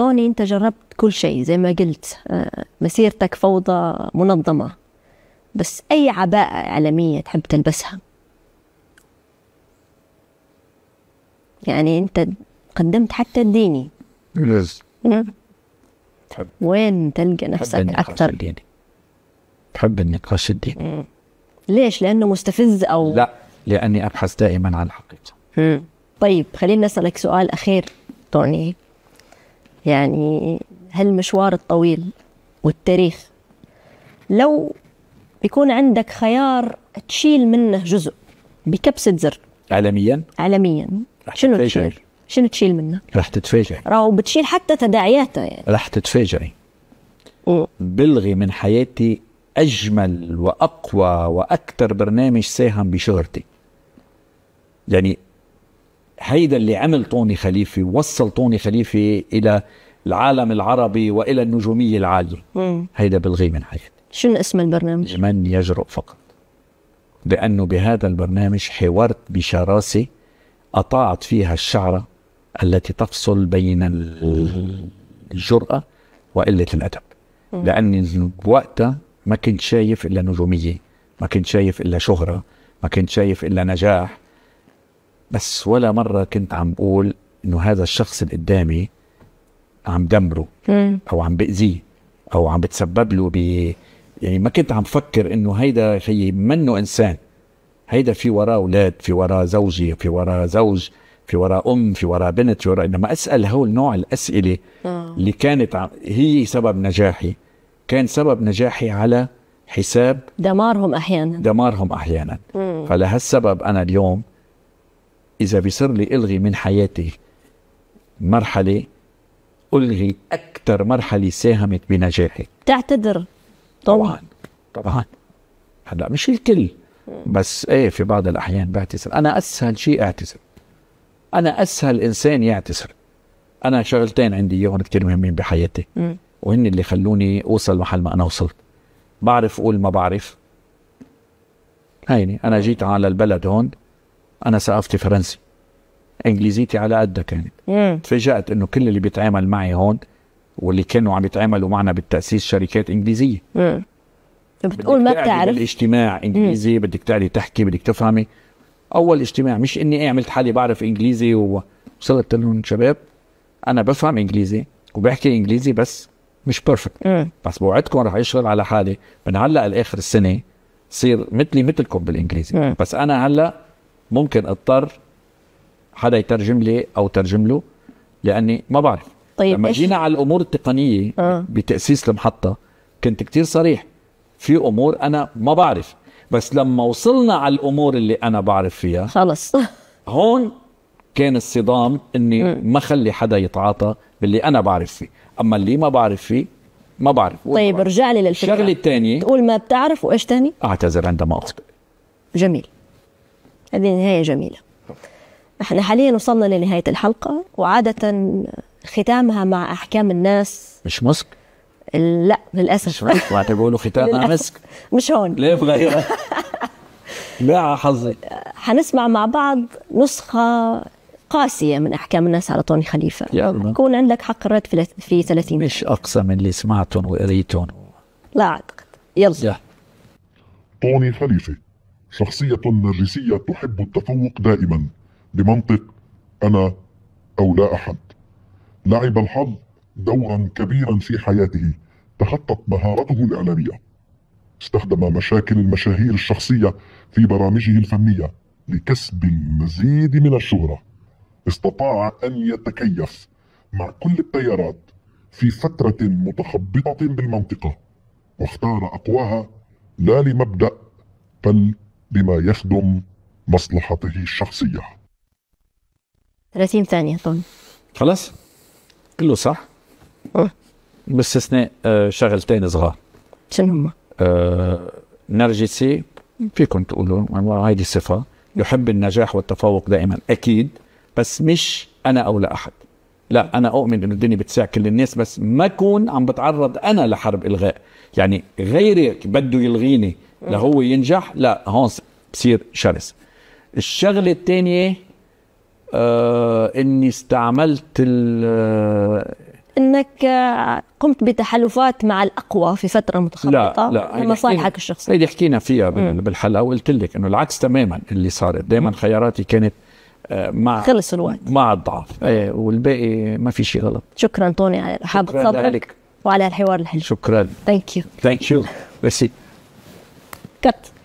طوني انت جربت كل شيء زي ما قلت آه، مسيرتك فوضى منظمه بس اي عباءه اعلاميه تحب تلبسها يعني انت قدمت حتى الديني يس تحب وين تلقى نفسك اكثر الديني تحب النقاش الديني ليش لانه مستفز او لا لاني ابحث دائما عن الحقيقه طيب خلينا نسالك سؤال اخير توني يعني هالمشوار الطويل والتاريخ لو بيكون عندك خيار تشيل منه جزء بكبسة زر عالميا عالميا شنو تتفاجئ. تشيل شنو تشيل منه راح تتفاجئي راهو بتشيل حتى تداعياته يعني راح تتفاجئي بلغي من حياتي أجمل وأقوى وأكثر برنامج ساهم بشهرتي يعني هيدا اللي عمل طوني خليفه وصل طوني خليفه الى العالم العربي والى النجوميه العاليه هيدا بلغي من حياتي شنو اسم البرنامج؟ من يجرؤ فقط لانه بهذا البرنامج حورت بشراسه اطاعت فيها الشعره التي تفصل بين الجراه وقله الادب لاني بوقتها ما كنت شايف الا نجوميه ما كنت شايف الا شهره ما كنت شايف الا نجاح بس ولا مرة كنت عم بقول انه هذا الشخص اللي قدامي عم دمره او عم باذيه او عم بتسبب له ب يعني ما كنت عم فكر انه هيدا خيي منه انسان هيدا في وراه اولاد في وراه زوجي في وراه زوج في وراه ام في وراه بنت في وراه انما اسال هول نوع الاسئله آه. اللي كانت هي سبب نجاحي كان سبب نجاحي على حساب دمارهم احيانا دمارهم احيانا فلهالسبب انا اليوم إذا بيصير لي ألغي من حياتي مرحلة ألغي أكثر مرحلة ساهمت بنجاحي تعتذر طبعا طبعا هلا مش الكل بس ايه في بعض الأحيان بعتذر أنا أسهل شيء أعتذر أنا أسهل إنسان يعتذر أنا شغلتين عندي إياهم كثير مهمين بحياتي وهن اللي خلوني أوصل محل ما أنا وصلت بعرف أقول ما بعرف هيني أنا جيت على البلد هون انا ثقافتي فرنسي انجليزيتي على قدها كانت يعني. تفاجات انه كل اللي بيتعامل معي هون واللي كانوا عم يتعاملوا معنا بالتاسيس شركات انجليزيه مم. بتقول ما بتعرف الاجتماع انجليزي مم. بدك تعلي تحكي بدك تفهمي اول اجتماع مش اني إيه عملت حالي بعرف انجليزي ووصلت لهم شباب انا بفهم انجليزي وبحكي انجليزي بس مش بيرفكت بس بوعدكم رح اشتغل على حالي من هلا لاخر السنه صير مثلي مثلكم بالانجليزي مم. بس انا هلا ممكن اضطر حدا يترجم لي او ترجم له لاني ما بعرف طيب لما جينا على الامور التقنيه آه. بتاسيس المحطه كنت كتير صريح في امور انا ما بعرف بس لما وصلنا على الامور اللي انا بعرف فيها خلص هون كان الصدام اني ما اخلي حدا يتعاطى باللي انا بعرف فيه اما اللي ما بعرف فيه ما بعرف طيب ارجع لي للفكره الشغله الثانيه تقول ما بتعرف وايش ثاني اعتذر عندما اخطئ جميل هذه نهاية جميلة احنا حاليا وصلنا لنهاية الحلقة وعادة ختامها مع أحكام الناس مش مسك؟ لا للأسف مش مسك بيقولوا ختامها مسك مش هون ليه بغيرها؟ لا حظي حنسمع مع بعض نسخة قاسية من أحكام الناس على طوني خليفة يلا يكون عندك حق الرد في 30 مش أقصى من اللي سمعتهم وقريتهم لا أعتقد يلا, يلا. طوني خليفة شخصية نرجسية تحب التفوق دائما بمنطق أنا أو لا أحد لعب الحظ دورا كبيرا في حياته تخطت مهارته الإعلامية استخدم مشاكل المشاهير الشخصية في برامجه الفنية لكسب المزيد من الشهرة استطاع أن يتكيف مع كل التيارات في فترة متخبطة بالمنطقة واختار أقواها لا لمبدأ بل بما يخدم مصلحته الشخصية رسيم ثاني أظن خلاص كله صح أوه. باستثناء آه، شغلتين صغار شنو هما؟ آه نرجسي فيكم تقولوا هيدي صفة يحب النجاح والتفوق دائما أكيد بس مش أنا أو لا أحد لا انا اؤمن انه الدنيا بتساع كل الناس بس ما اكون عم بتعرض انا لحرب الغاء يعني غيري بده يلغيني لهو ينجح لا هون بصير شرس الشغله الثانيه آه اني استعملت ال آه، انك قمت بتحالفات مع الاقوى في فتره متخبطه لا لا لمصالحك الشخصيه هيدي حكينا فيها بالحلقه وقلت لك انه العكس تماما اللي صارت دائما خياراتي كانت آه، مع خلص الوقت مع الضعف ايه والباقي ما في شيء غلط شكرا طوني على حابة صدرك وعلى الحوار الحلو شكرا ثانك يو ثانك يو ميرسي كات